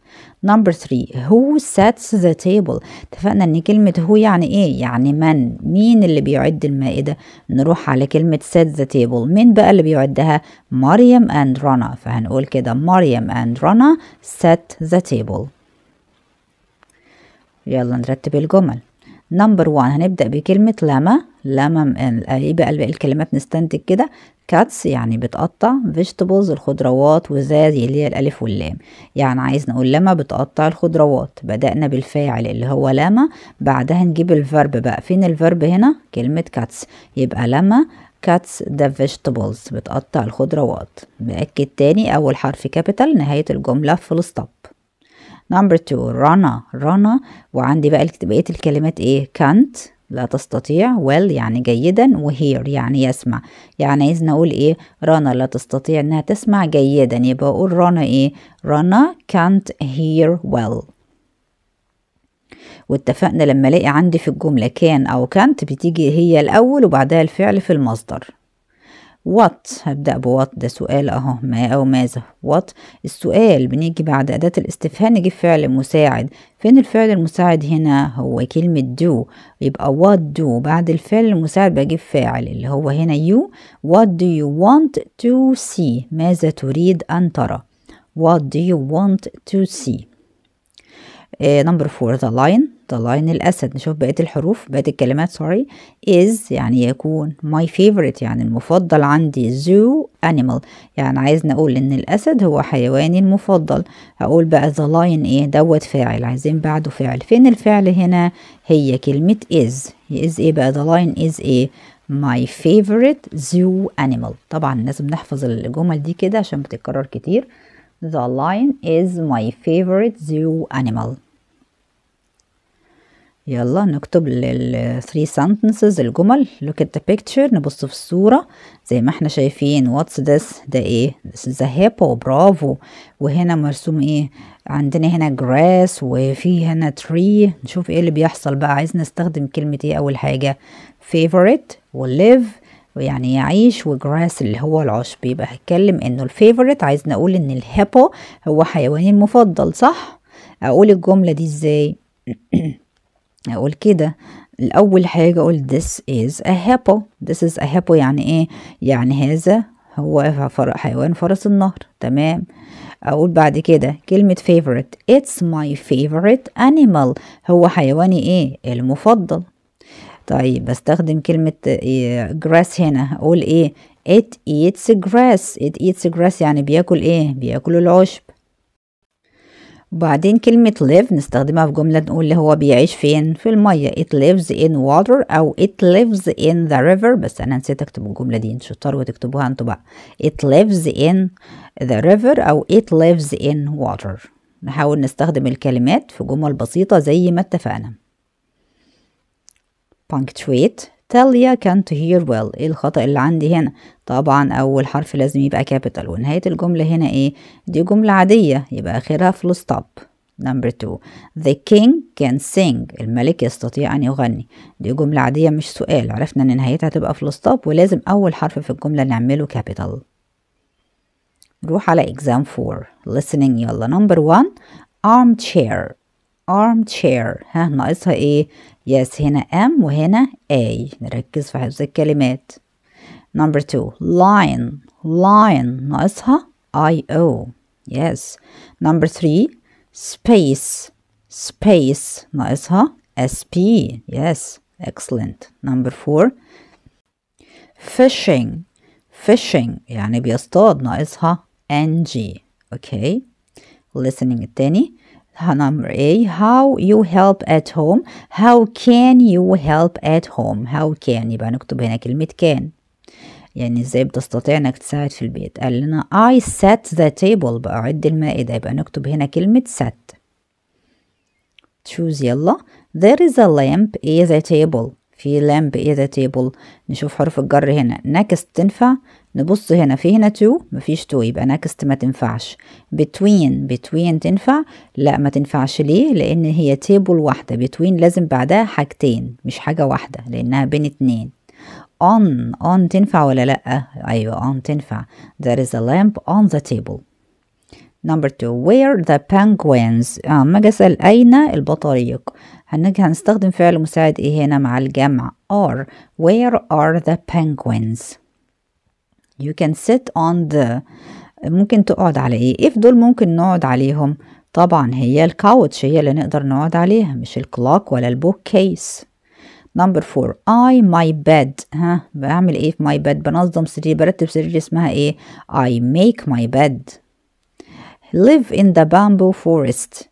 نمبر 3 هو sets the table اتفقنا ان كلمة هو يعني ايه يعني من مين اللي بيعد المائدة نروح على كلمة set the table مين بقى اللي بيعدها مريم and رنا فهنقول كده مريم and رنا set the table يلا نرتب الجمل نمبر 1 هنبدأ بكلمة لما لما الباقي آه، الكلمات نستنتج كده كاتس يعني بتقطع فيجيتابلز الخضروات وزاز اللي هي الالف واللام يعني عايز نقول لما بتقطع الخضروات بدأنا بالفاعل اللي هو لما بعدها نجيب الفرب بقى فين الفرب هنا كلمة كاتس يبقى لما كاتس ذا فيجيتابلز بتقطع الخضروات بأكد تاني أول حرف كابيتال نهاية الجملة فول ستوب نمبر تو رنا رنا وعندي بقى بقيه الكلمات ايه كانت لا تستطيع well يعني جيدا وهير يعني يسمع يعني عايزنا اقول ايه رنا لا تستطيع انها تسمع جيدا يبقى اقول رنا ايه رنا can't hear well واتفقنا لما الاقي عندي في الجملة كان أو كانت بتيجي هي الأول وبعدها الفعل في المصدر وات هبدأ بوات ده سؤال اهو ما أو ماذا وات السؤال بنيجي بعد أداة الاستفهام نجيب فعل مساعد فين الفعل المساعد هنا هو كلمة دو يبقى وات دو بعد الفعل المساعد بجيب فاعل اللي هو هنا يو وات دو يو وانت تو سي ماذا تريد أن ترى وات دو يو وانت تو سي نمبر فور ذا لاين the line الأسد نشوف بقية الحروف بقية الكلمات sorry is يعني يكون my favorite يعني المفضل عندي zoo animal يعني عايز نقول إن الأسد هو حيواني المفضل هقول بقى the lion إيه دوت فاعل عايزين بعده فاعل فين الفعل هنا هي كلمة is is إيه بقى the lion is إيه my favorite zoo animal طبعا لازم نحفظ الجمل دي كده عشان بتتكرر كتير the lion is my favorite zoo animal يلا نكتب لل 3 sentences الجمل look at the picture نبص في الصورة زي ما احنا شايفين what's this ده ايه this is a hippo برافو وهنا مرسوم ايه عندنا هنا grass وفي هنا tree نشوف ايه اللي بيحصل بقى عايز نستخدم كلمة ايه اول حاجة favorite وlive ويعني يعيش وجراس اللي هو العشب يبقى هتكلم انه الفيفوريت عايز نقول ان الهيبو هو حيواني المفضل صح اقول الجملة دي ازاي اقول كده الاول حاجه اقول this is a hippo this is a hippo يعني ايه يعني هذا هو فر حيوان فرس النهر تمام اقول بعد كده كلمه favorite it's my favorite animal هو حيواني ايه المفضل طيب بستخدم كلمة آه، grass هنا أقول إيه it eats grass it eats grass يعني بياكل إيه بياكل العشب وبعدين كلمة live نستخدمها في جملة نقول اللي هو بيعيش فين في المية it lives in water أو it lives in the river بس أنا نسيت أكتب الجملة دي انتوا شطار وتكتبوها أنتوا بقى it lives in the river أو it lives in water نحاول نستخدم الكلمات في جمل بسيطة زي ما اتفقنا punctuate تاليا كانت هير ويل ايه الخطأ اللي عندي هنا طبعا اول حرف لازم يبقى كابيتال ونهاية الجملة هنا ايه دي جملة عادية يبقى اخرها فل ستوب نمبر 2 the king can sing الملك يستطيع ان يغني دي جملة عادية مش سؤال عرفنا ان نهايتها تبقى فل ستوب ولازم اول حرف في الجملة نعمله كابيتال نروح على exam 4 listening يلا نمبر 1 armchair armchair ها ناقصها ايه Yes هنا am وهنا a نركز في حفظ الكلمات number two lion lion ناقصها i o yes number three space space ناقصها s p yes excellent number four fishing fishing يعني بيصطاد ناقصها ng okay listening التاني number A how you help at home how can you help at home how can يبقى نكتب هنا كلمة can يعني ازاي بتستطيع انك تساعد في البيت قال لنا I set the table بقى عد المائدة يبقى نكتب هنا كلمة set choose يلا there is a lamp is a table في lamp is a table نشوف حرف الجر هنا next تنفع نبص هنا في هنا تو مفيش تو يبقى next ما تنفعش between between تنفع لا ما تنفعش ليه لان هي تيبل واحدة between لازم بعدها حاجتين مش حاجة واحدة لانها بين اتنين on on تنفع ولا لا ايوه on تنفع there is a lamp on the table Number two, where the penguins أما آه أسأل أين البطاريق هنجي هنستخدم فعل مساعد إيه هنا مع الجمع are where are the penguins you can sit on the ممكن تقعد على ايه إيه دول ممكن نقعد عليهم طبعا هي الكاوتش هي اللي نقدر نقعد عليها مش الكلوك ولا البوك كيس نمبر فور I my bed ها بعمل ايه في my bed بنظم سريري برتب سريري اسمها ايه I make my bed live in the bamboo forest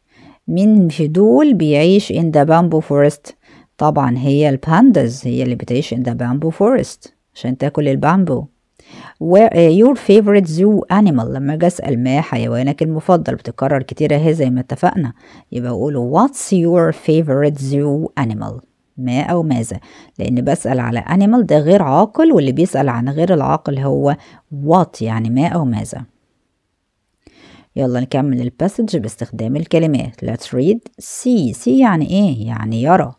مين في دول بيعيش in the bamboo forest طبعا هي الباندز هي اللي بتعيش in the bamboo forest عشان تاكل البامبو و your favorite zoo animal لما اجي اسال ما حيوانك المفضل بتتكرر كتير اهي زي ما اتفقنا يبقى اقوله what's your favorite zoo animal ما او ماذا لان بسال على animal ده غير عاقل واللي بيسال عن غير العاقل هو what يعني ما او ماذا يلا نكمل الباسج باستخدام الكلمات let's read see see يعني ايه يعني يرى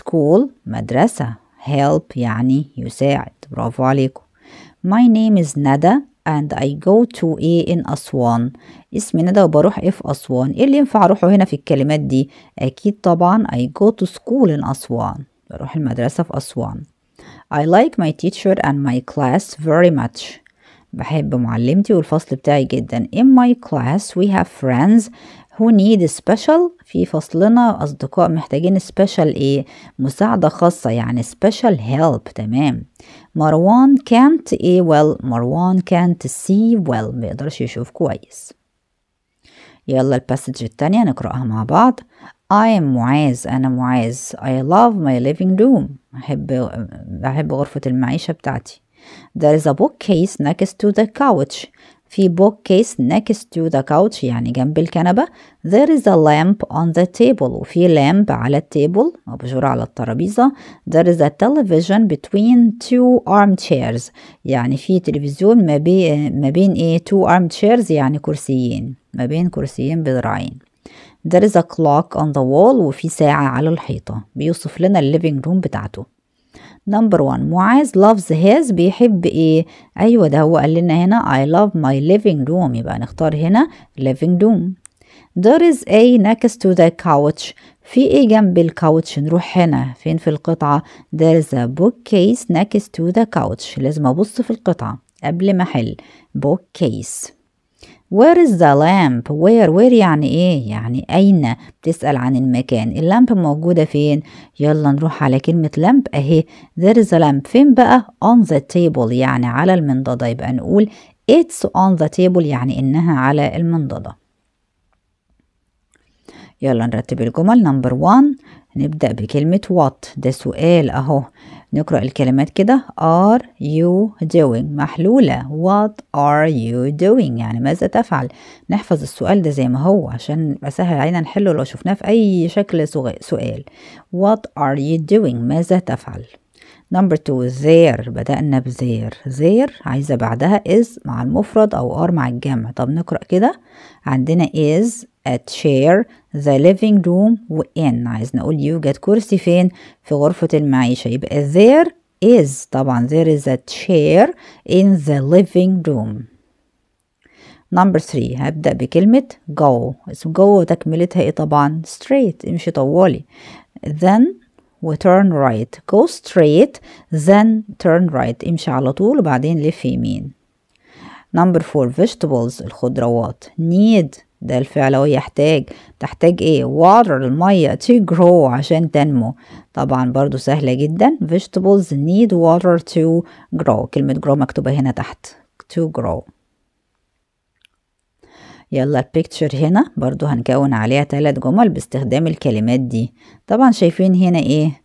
school مدرسة help يعني يساعد برافو عليكم My name is Nada and I go to A in أسوان اسمي ندى وبروح إيه في أسوان إيه اللي ينفع أروحه هنا في الكلمات دي أكيد طبعا I go to school in أسوان بروح المدرسة في أسوان I like my teacher and my class very much بحب معلمتي والفصل بتاعي جدا in my class we have friends who need special في فصلنا أصدقاء محتاجين special إيه مساعدة خاصة يعني special help تمام مروان can't ايه well مروان can't ويل well ميقدرش يشوف كويس يلا الباسج التانية نقرأها مع بعض I am معاذ أنا معاذ I love my living room أحب أحب غرفة المعيشة بتاعتي There is a bookcase next to the couch في bookcase next to the couch يعني جنب الكنبة there is a lamp on the table وفي lamp على التيبل أبجورة على الترابيزة there is a television between two armchairs يعني في تلفزيون ما, بي ما بين إيه two armchairs يعني كرسيين ما بين كرسيين بذراعين there is a clock on the wall وفي ساعة على الحيطة بيوصف لنا الليفينج روم بتاعته نمبر 1 معاذ loves his بيحب ايه ايوه ده هو قال لنا هنا I love my living room يبقى نختار هنا living room there is a next to the couch في ايه جنب الكاوتش نروح هنا فين في القطعة there is a bookcase next to the couch لازم ابص في القطعة قبل ما احل bookcase where is the lamp where where يعني ايه يعني اين بتسأل عن المكان اللامب موجودة فين يلا نروح على كلمة لامب اهي there is a lamp فين بقى on the table يعني على المنضدة يبقى نقول it's on the table يعني انها على المنضدة يلا نرتب الجمل نمبر one. نبدأ بكلمة what ده سؤال أهو نقرأ الكلمات كده are you doing محلولة what are you doing يعني ماذا تفعل نحفظ السؤال ده زي ما هو عشان يبقى سهل علينا نحله لو شفناه في أي شكل سؤال what are you doing ماذا تفعل نمبر 2 زير بدأنا بزير زير عايزة بعدها is مع المفرد أو are مع الجمع طب نقرأ كده عندنا is a chair the living room We in عايز نقول you get كرسي فين في غرفة المعيشة يبقى there is طبعا there is a chair in the living room number three هبدأ بكلمة go اسم go the military طبعا straight امشي طوالي then we turn right go straight then turn right امشي على طول وبعدين لف number four vegetables الخضروات need ده الفعل هو يحتاج تحتاج ايه water المية to grow عشان تنمو طبعا برضو سهلة جدا vegetables need water to grow كلمة grow مكتوبة هنا تحت to grow يلا البيكتشر هنا برضو هنكون عليها ثلاث جمل باستخدام الكلمات دي طبعا شايفين هنا ايه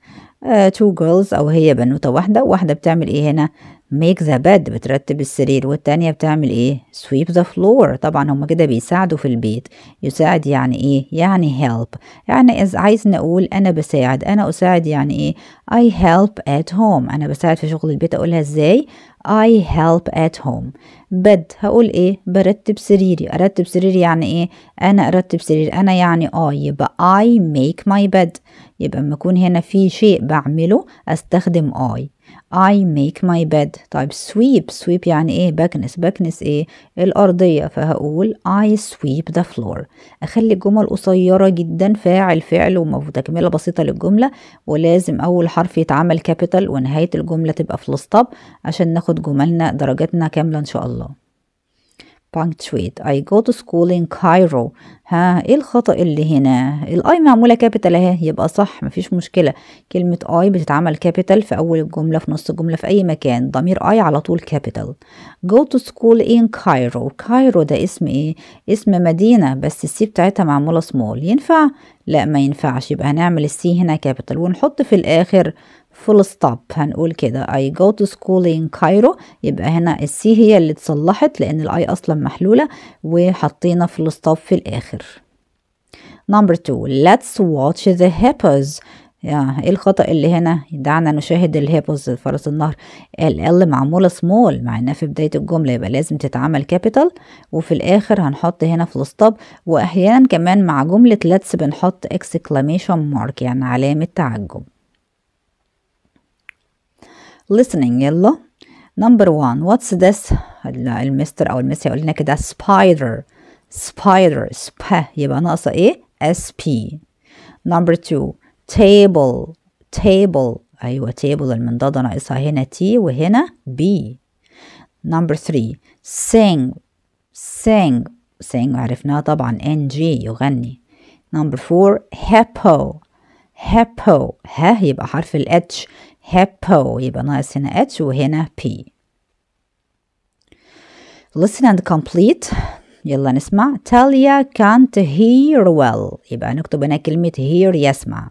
تو uh, جيرلز او هي بنوته واحده واحده بتعمل ايه هنا make the bed بترتب السرير والتانية بتعمل ايه sweep the floor طبعا هما كده بيساعدوا في البيت يساعد يعني ايه يعني help يعني إذا عايز نقول انا بساعد انا اساعد يعني ايه I help at home انا بساعد في شغل البيت اقولها ازاي I help at home بد هقول ايه برتب سريري ارتب سريري يعني ايه انا ارتب سرير انا يعني اه يبقى I make my bed يبقى اما يكون هنا في شيء بعمله استخدم I I make my bed طيب sweep sweep يعني ايه بكنس بكنس ايه الأرضية فهقول I sweep the floor أخلي الجمل قصيرة جدا فاعل فعل ومتكملة بسيطة للجملة ولازم أول حرف يتعمل كابيتال ونهاية الجملة تبقى فلسطب عشان ناخد جملنا درجاتنا كاملة إن شاء الله punctuate I go to school in Cairo ها ايه الخطأ اللي هنا الاي معمولة كابيتال اهي يبقى صح مفيش مشكلة كلمة اي بتتعمل كابيتال في اول الجملة في نص الجملة في اي مكان ضمير اي على طول كابيتال go to school in Cairo كايرو ده اسم ايه اسم مدينة بس السي بتاعتها معمولة سمول ينفع لا ما ينفعش يبقى هنعمل السي هنا كابيتال ونحط في الاخر فول ستوب هنقول كده I go to school in Cairo يبقى هنا السي هي اللي اتصلحت لأن الاي أصلا محلولة وحطينا فول ستوب في الآخر نمبر 2 let's watch the hippos يعني ايه الخطأ اللي هنا دعنا نشاهد الهيبوز فرس النهر ال معمولة سمول مع انها في بداية الجملة يبقى لازم تتعمل كابيتال وفي الاخر هنحط هنا في ستوب واحيانا كمان مع جملة let's بنحط exclamation mark يعني علامة تعجب listening يلا number one what's this المستر أو المس هيقول لنا كده spider spider sp يبقى ناقصة إيه sp number two table table أيوة table المنضدة ناقصها هنا t وهنا b number three sing sing sing عرفناها طبعا ng يغني number four hippo hippo ها يبقى حرف ال H hippo يبقى ناقص هنا h وهنا p listen and complete يلا نسمع تاليا can't hear well يبقى نكتب هنا كلمة hear يسمع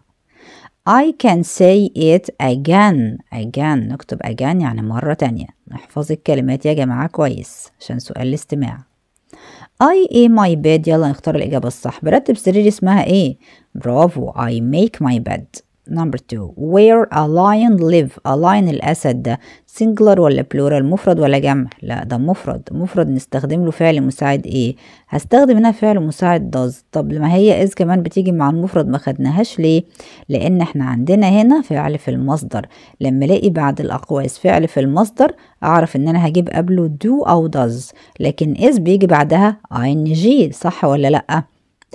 I can say it again again نكتب again يعني مرة تانية نحفظ الكلمات يا جماعة كويس عشان سؤال الاستماع I am my bed يلا نختار الإجابة الصح برتب سريري اسمها ايه برافو I make my bed number two where a lion live a lion الأسد ده singular ولا plural مفرد ولا جمع لا ده مفرد مفرد نستخدم له فعل مساعد ايه هستخدم هنا فعل مساعد does طب لما هي is كمان بتيجي مع المفرد ما خدناهاش ليه لأن احنا عندنا هنا فعل في المصدر لما الاقي بعد الأقواس فعل في المصدر أعرف إن أنا هجيب قبله do أو does لكن is بيجي بعدها ing صح ولا لأ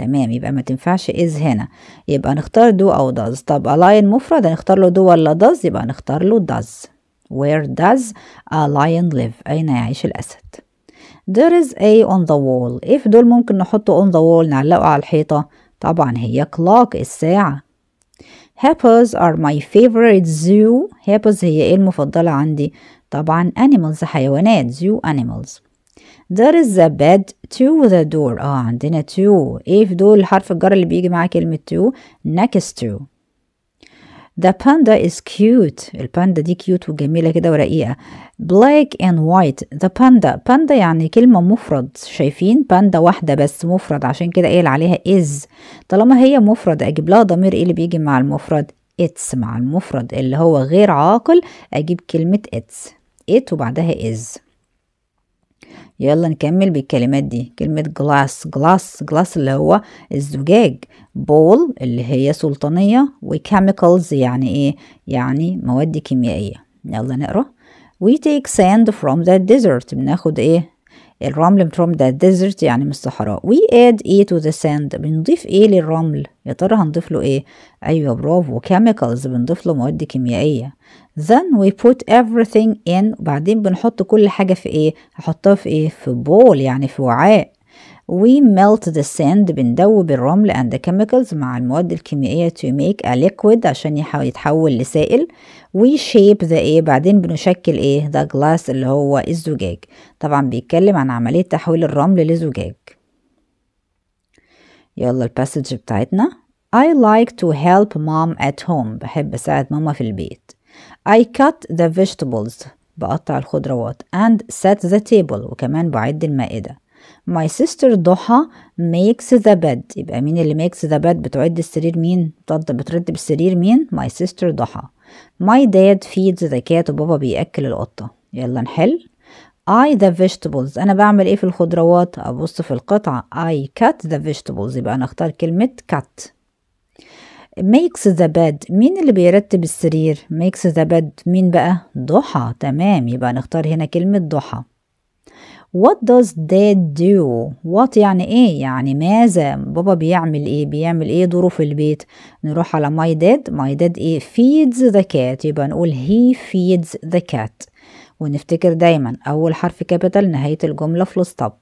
تمام يبقى ما تنفعش is هنا يبقى نختار do أو does طب a lion مفرد هنختار له do ولا does يبقى نختار له does where does a lion live أين يعيش الأسد there is a on the wall if دول ممكن نحطه on the wall نعلقه على الحيطة طبعا هي clock الساعة hippos are my favorite zoo hippos هي ايه المفضلة عندي طبعا animals حيوانات zoo animals There is a bed to the door اه عندنا to ايه في دول حرف الجر اللي بيجي مع كلمة to next to The panda is cute الباندا دي cute وجميلة كده ورقيقة black and white the panda panda يعني كلمة مفرد شايفين باندا واحدة بس مفرد عشان كده قايل عليها is طالما هي مفرد اجيب لها ضمير ايه اللي بيجي مع المفرد its مع المفرد اللي هو غير عاقل اجيب كلمة its it وبعدها is يلا نكمل بالكلمات دي كلمة جلاس جلاس جلاس اللي هو الزجاج بول اللي هي سلطانية وكيميكالز يعني ايه يعني مواد كيميائية يلا نقرأ We take sand from the desert بناخد ايه الرمل from the desert يعني من الصحراء we add A e to the sand بنضيف ايه للرمل يا ترى هنضيف له ايه ايوه برافو chemicals بنضيف له مواد كيميائية then we put everything in بعدين بنحط كل حاجة في ايه هحطها في ايه في بول يعني في وعاء We melt the sand بندوب الرمل and the chemicals مع المواد الكيميائية to make a liquid عشان يتحول لسائل We shape the ايه بعدين بنشكل ايه the glass اللي هو الزجاج طبعا بيتكلم عن عملية تحويل الرمل لزجاج يلا الباسج بتاعتنا I like to help mom at home بحب أساعد ماما في البيت I cut the vegetables بقطع الخضروات and set the table وكمان بعد المائدة My sister ضحى makes the bed يبقى مين اللي makes the bed بتعد السرير مين بترتب السرير مين My sister ضحى My dad feeds the cat وبابا بيأكل القطة يلا نحل I the vegetables أنا بعمل إيه في الخضروات أبص في القطعة I cut the vegetables يبقى أنا أختار كلمة cut makes the bed مين اللي بيرتب السرير makes the bed مين بقى ضحى تمام يبقى نختار هنا كلمة ضحى What does dad do? What يعني ايه؟ يعني ماذا؟ بابا بيعمل ايه؟ بيعمل ايه دوره في البيت؟ نروح على my dad. My dad ايه؟ feeds the cat. يبقى نقول he feeds the cat. ونفتكر دايما أول حرف كابيتال نهاية الجملة في ستوب.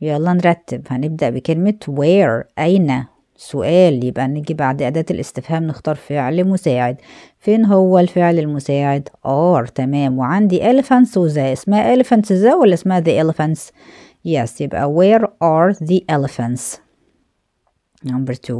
يلا نرتب هنبدأ بكلمة where أين سؤال يبقى نيجي بعد أداة الاستفهام نختار فعل مساعد فين هو الفعل المساعد ار تمام وعندي elephants وذا اسمها elephants ذا ولا اسمها the elephants yes يبقى where are the elephants number two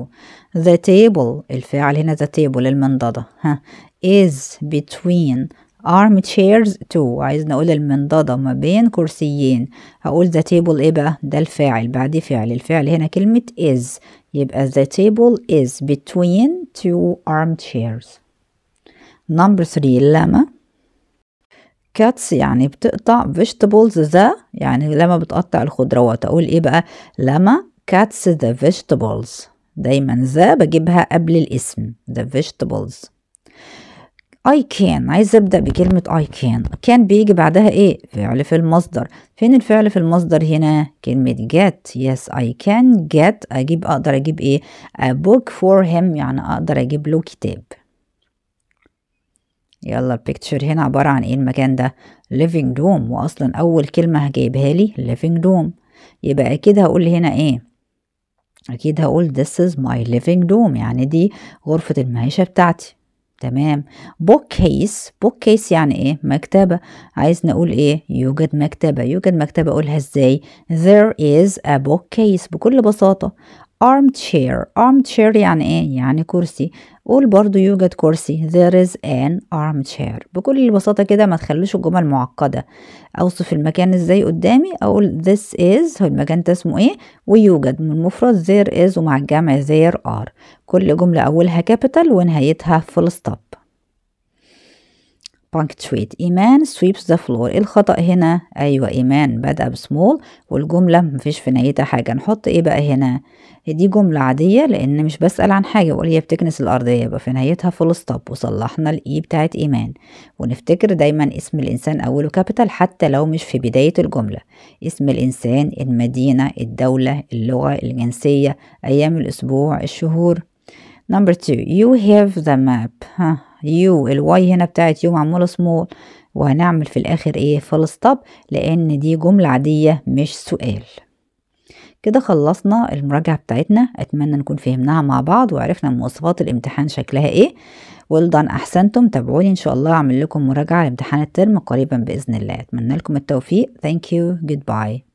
the table الفعل هنا the table المنضدة ها is between armchairs chairs two عايزنا اقول المنضدة ما بين كرسيين هقول the table ايه بقى ده الفاعل بعد فعل الفعل هنا كلمة is يبقى the table is between two armchairs number three لما cuts يعني بتقطع vegetables ذا يعني لما بتقطع الخضروات اقول ايه بقى لما cuts the vegetables دايما ذا بجيبها قبل الاسم the vegetables I can عايز أبدأ بكلمة I can can بيجي بعدها إيه فعل في المصدر فين الفعل في المصدر هنا كلمة get yes I can get أجيب أقدر أجيب إيه a book for him يعني أقدر أجيب له كتاب يلا البيكتشر هنا عبارة عن إيه المكان ده living room وأصلا أول كلمة هجيبها لي living room يبقى أكيد هقول هنا إيه أكيد هقول this is my living room يعني دي غرفة المعيشة بتاعتي تمام بوك كيس بوك كيس يعني ايه مكتبة عايز نقول ايه يوجد مكتبة يوجد مكتبة اقولها ازاي there is a bookcase بكل بساطة armchair armchair يعني ايه يعني كرسي قول برضو يوجد كرسي there is an armchair بكل البساطة كده ما تخلوش الجمل معقدة اوصف المكان ازاي قدامي اقول this is هو المكان ده اسمه ايه ويوجد من المفرد there is ومع الجمع there are كل جملة اولها capital ونهايتها full stop punctuate إيمان sweeps the floor إيه الخطأ هنا أيوة إيمان بدأ بسمول والجملة مفيش في نهايتها حاجة نحط إيه بقى هنا دي جملة عادية لأن مش بسأل عن حاجة بقول هي بتكنس الأرضية يبقى في نهايتها فول ستوب وصلحنا الإي e بتاعت إيمان ونفتكر دايما اسم الإنسان أوله كابيتال حتى لو مش في بداية الجملة اسم الإنسان المدينة الدولة اللغة الجنسية أيام الأسبوع الشهور Number two, you have the map. Huh. يو الواي هنا بتاعت يو معمولة سمول وهنعمل في الاخر ايه فول ستوب لان دي جملة عادية مش سؤال كده خلصنا المراجعة بتاعتنا أتمنى نكون فهمناها مع بعض وعرفنا مواصفات الامتحان شكلها إيه والدان أحسنتم تابعوني إن شاء الله أعمل لكم مراجعة لامتحان الترم قريبا بإذن الله أتمنى لكم التوفيق Thank you goodbye